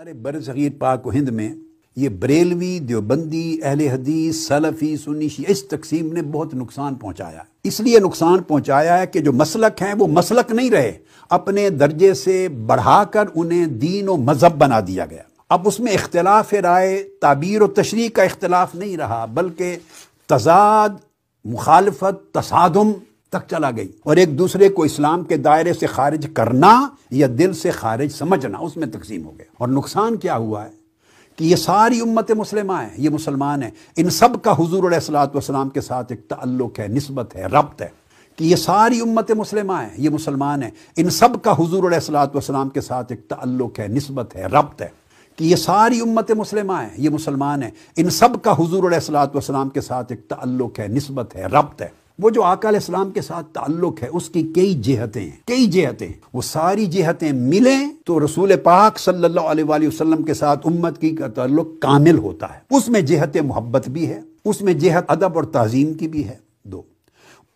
हमारे बर सग़ीर पाक हिंद में ये बरेलवी देवबंदी अहल हदीस सलफ़ी सुनीशी इस तकसीम ने बहुत नुकसान पहुंचाया इसलिए नुकसान पहुंचाया है कि जो मसलक हैं वो मसलक नहीं रहे अपने दर्जे से बढ़ाकर उन्हें दीन व मज़हब बना दिया गया अब उसमें इख्तलाफ राय ताबीर और तशरी का इख्तलाफ नहीं रहा बल्कि तजाद मुखालफत तसादम तक चला गई और एक दूसरे को इस्लाम के दायरे से खारिज करना या दिल से खारिज समझना उसमें तकसीम हो गया और नुकसान क्या हुआ है कि ये सारी उम्मत मुसलिम है ये मुसलमान है इन सब का हजूर सलाम के साथ एक तल्लुक है नस्बत है रब्त है कि ये सारी उम्मत मुसलिमा है ये मुसलमान है इन सब का हजूर सलाम के साथ एक तल्लुक है नस्बत है रब्त है कि ये सारी उम्मत मुसलिमा है ये मुसलमान है इन सब का हजूर सलाम के साथ एक तल्लुक है नस्बत है रब्त है वो जो आकाल इस्लाम के साथ ताल्लुक है उसकी कई जेहतें हैं कई जेहतें वो सारी जेहतें मिले तो रसूल पाक सल्लाम के साथ उम्मत की का ताल्लुक कामिल होता है उसमें जेहत मोहब्बत भी है उसमें जेहत अदब और तहजीम की भी है दो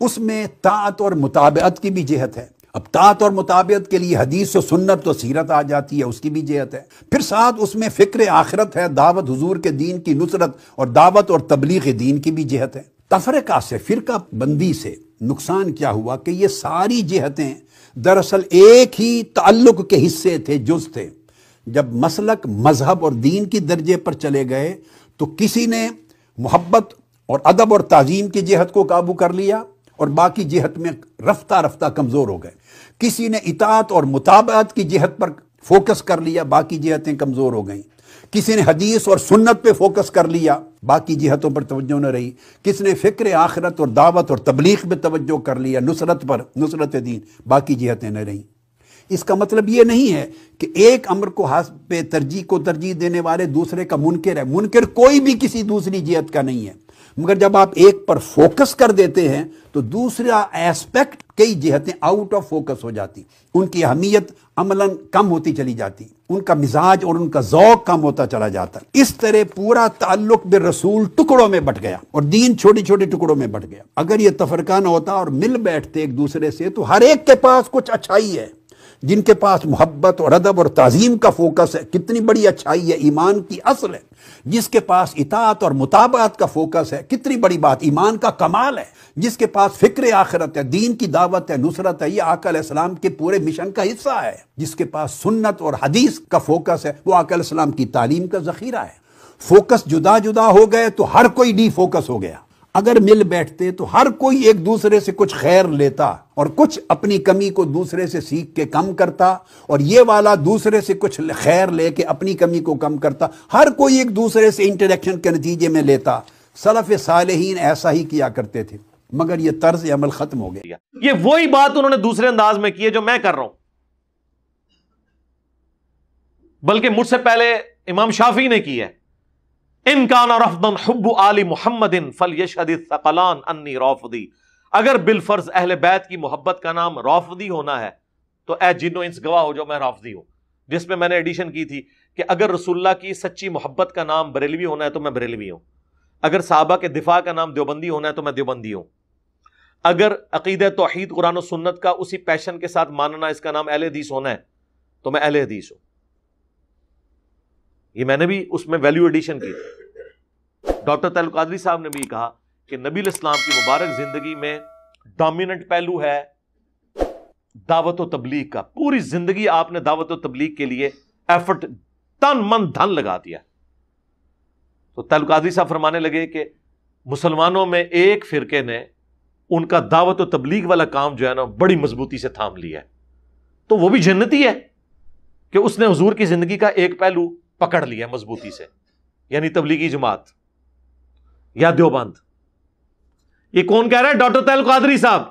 उसमें तात और मुताबत की भी जेहत है अब तात और मुताबियत के लिए हदीस और सुन्नत तो सीरत आ जाती है उसकी भी जेहत है फिर साथ उसमें फ़िक्र आखिरत है दावत हजूर के दीन की नुसरत और दावत और तबलीग दीन की भी जेहत है तफरका से फ़िरका बंदी से नुकसान क्या हुआ कि ये सारी जहतें दरअसल एक ही ताल्लुक के हिस्से थे जुज थे जब मसलक मजहब और दीन की दर्जे पर चले गए तो किसी ने मोहब्बत और अदब और तज़ीम की जहत को काबू कर लिया और बाकी जहत में रफ्ता रफ्ता कमज़ोर हो गए किसी ने इतात और मुताबात की जहत पर फोकस कर लिया बाकी जहतें कमज़ोर हो गईं किसी ने हदीस और सुन्नत पे फोकस कर लिया बाकी जिहतों पर तवज्जो न रही किसने फ़िक्र आखरत और दावत और तबलीग पे तवज्जो कर लिया नुसरत पर नुसरत दीन बाकी जिहतें न रहीं इसका मतलब ये नहीं है कि एक अमर को हाथ पे तरजीह को तरजीह देने वाले दूसरे का मुनकर है मुनकर कोई भी किसी दूसरी जिहत का नहीं है मगर जब आप एक पर फोकस कर देते हैं तो दूसरा एस्पेक्ट कई जिहतें आउट ऑफ फोकस हो जाती उनकी अहमियत अमलन कम होती चली जाती उनका मिजाज और उनका जौक कम होता चला जाता इस तरह पूरा ताल्लुक बे रसूल टुकड़ों में बट गया और दीन छोटे छोटे टुकड़ों में बट गया अगर ये ना होता और मिल बैठते एक दूसरे से तो हर एक के पास कुछ अच्छाई है जिनके पास मोहब्बत और अदब और तज़ीम का फोकस है कितनी बड़ी अच्छाई है ईमान की असल है जिसके पास इतात और मुताबात का फोकस है कितनी बड़ी बात ईमान का कमाल है जिसके पास फ़िक्र आखिरत है दीन की दावत है नुसरत है ये इस्लाम के पूरे मिशन का हिस्सा है जिसके पास सुन्नत और हदीस का फोकस है वो इस्लाम की तालीम का ज़खीरा है फोकस जुदा जुदा हो गए तो हर कोई डी फोकस हो गया अगर मिल बैठते तो हर कोई एक दूसरे से कुछ खैर लेता और कुछ अपनी कमी को दूसरे से सीख के कम करता और ये वाला दूसरे से कुछ खैर लेके अपनी कमी को कम करता हर कोई एक दूसरे से इंटरेक्शन के नतीजे में लेता सलफ सालहीन ऐसा ही किया करते थे मगर ये तर्ज अमल खत्म हो गया ये वही बात उन्होंने दूसरे अंदाज में की है जो मैं कर रहा हूं बल्कि मुझसे पहले इमाम शाफी ने की है इनकान और अफदन हब्ब आली मोहम्मदिन फल यशदीकलान अन्नी रौफदी अगर बिलफर्ज अहल बैत की मोहब्बत का नाम रौफदी होना है तो ए जिनो इंस गवाह हो जो मैं रौफदी हूँ जिसमें मैंने एडिशन की थी कि अगर रसुल्ला की सच्ची मोहब्बत का नाम बरेलवी होना है तो मैं बरेलवी हूँ अगर साहबा के दिफा का नाम देवबंदी होना है तो मैं देवबंदी हूँ अगर अकीद तोहद कुरान सुन्नत का उसी पैशन के साथ मानना इसका नाम अहल हदीस होना है तो मैं अहल हदीस हूँ ये मैंने भी उसमें वैल्यू एडिशन की डॉक्टर तलकादरी साहब ने भी कहा कि नबील इस्लाम की मुबारक जिंदगी में डोमिनेंट पहलू है दावत व तबलीग का पूरी जिंदगी आपने दावत व तबलीग के लिए एफर्ट तन मन धन लगा दिया तो तलकादरी साहब फरमाने लगे कि मुसलमानों में एक फिरके ने उनका दावत व तबलीग वाला काम जो है ना बड़ी मजबूती से थाम लिया है तो वो भी जन्नती है कि उसने हजूर की जिंदगी का एक पहलू पकड़ लिया मजबूती से यानी तबलीगी जमात या देवबंद ये कौन कह रहा है डॉक्टर तैल कादरी साहब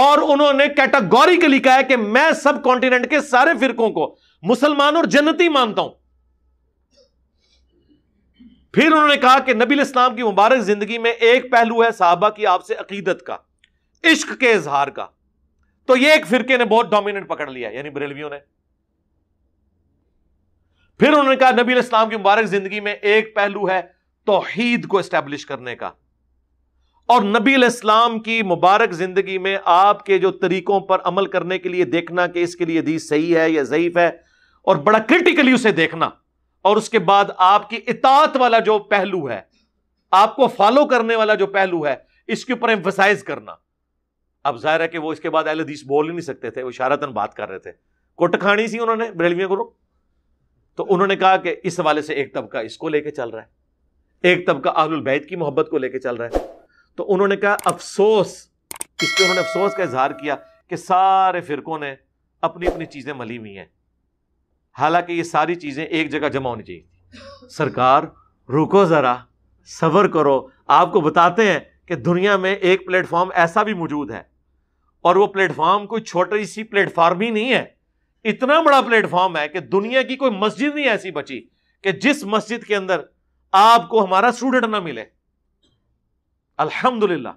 और उन्होंने कैटेगोरिकली कहा कि मैं सब कॉन्टिनेंट के सारे फिरकों को मुसलमान और जन्नती मानता हूं फिर उन्होंने कहा कि नबी इस्लाम की मुबारक जिंदगी में एक पहलू है साहबा की आपसे अकीदत का इश्क के इजहार का तो ये एक फिरके ने बहुत डोमिनेंट पकड़ लिया यानी बरेलवियों ने फिर उन्होंने कहा नबी इस्लाम की मुबारक जिंदगी में एक पहलू है तोहीद को स्टैब्लिश करने का और नबी इस्लाम की मुबारक जिंदगी में आपके जो तरीकों पर अमल करने के लिए देखना कि इसके लिए दी सही है या ज़यीफ है और बड़ा क्रिटिकली उसे देखना और उसके बाद आपकी इतात वाला जो पहलू है आपको फॉलो करने वाला जो पहलू है इसके ऊपर एम्फोसाइज करना अब जाहिर है कि वो इसके बाद अहल हदीस बोल ही नहीं सकते थे वो इशारतन बात कर रहे थे कुट खानी सी उन्होंने बरेलवियों को तो उन्होंने कहा कि इस हवाले से एक तबका इसको लेके चल रहा है एक तबका आहुलबैत की मोहब्बत को लेके चल रहा है तो उन्होंने कहा अफसोस इस पर उन्होंने अफसोस का इजहार किया कि सारे फिरकों ने अपनी अपनी चीज़ें मली हुई हैं हालांकि ये सारी चीज़ें एक जगह जमा होनी चाहिए थी सरकार रुको ज़रा सबर करो आपको बताते हैं कि दुनिया में एक प्लेटफॉर्म ऐसा भी मौजूद है और वो प्लेटफॉर्म कोई छोटी सी प्लेटफॉर्म ही नहीं है इतना बड़ा प्लेटफॉर्म है कि दुनिया की कोई मस्जिद नहीं ऐसी बची कि जिस मस्जिद के अंदर आपको हमारा स्टूडेंट ना मिले अल्हम्दुलिल्लाह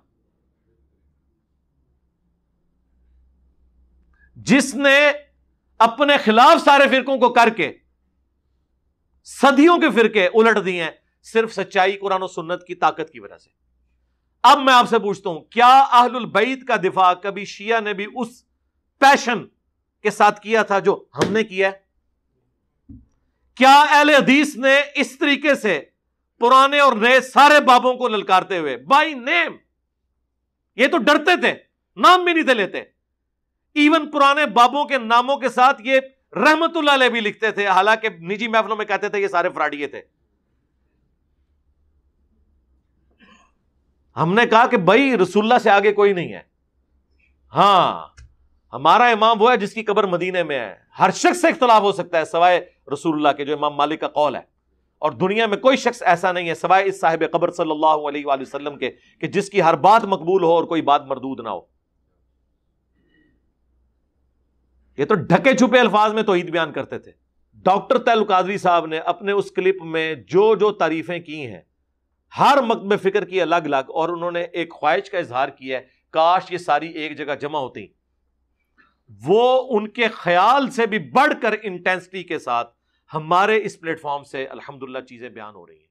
जिसने अपने खिलाफ सारे फिरकों को करके सदियों के फिरके उलट दिए हैं सिर्फ सच्चाई कुरान और सुन्नत की ताकत की वजह से अब मैं आपसे पूछता हूं क्या अहलुल बैत का दिफा कभी शिया ने भी उस पैशन के साथ किया था जो हमने किया क्या अहल हदीस ने इस तरीके से पुराने और नए सारे बाबों को ललकारते हुए बाई नेम ये तो डरते थे नाम भी नहीं थे लेते इवन पुराने बाबों के नामों के साथ ये रहमत भी लिखते थे हालांकि निजी महफलों में कहते थे ये सारे फ्राडिये थे हमने कहा कि भाई रसुल्ला से आगे कोई नहीं है हां हमारा इमाम वो है जिसकी कबर मदीने में है हर शख्स से इख्तलाफ हो सकता है सवाए रसूलुल्लाह के जो इमाम मालिक का कौल है और दुनिया में कोई शख्स ऐसा नहीं है सवाए इस साहिब कबर सल्लल्लाहु अलैहि वसल्लम के कि जिसकी हर बात मकबूल हो और कोई बात मरदूद ना हो ये तो ढके छुपे अल्फाज में तो ईद बयान करते थे डॉक्टर तैलुकादरी साहब ने अपने उस क्लिप में जो जो तारीफें की हैं हर मकब फिक्र की अलग अलग और उन्होंने एक ख्वाहिश का इजहार किया है काश ये सारी एक जगह जमा होती वो उनके ख्याल से भी बढ़कर इंटेंसिटी के साथ हमारे इस प्लेटफॉर्म से अलहमदुल्ला चीज़ें बयान हो रही हैं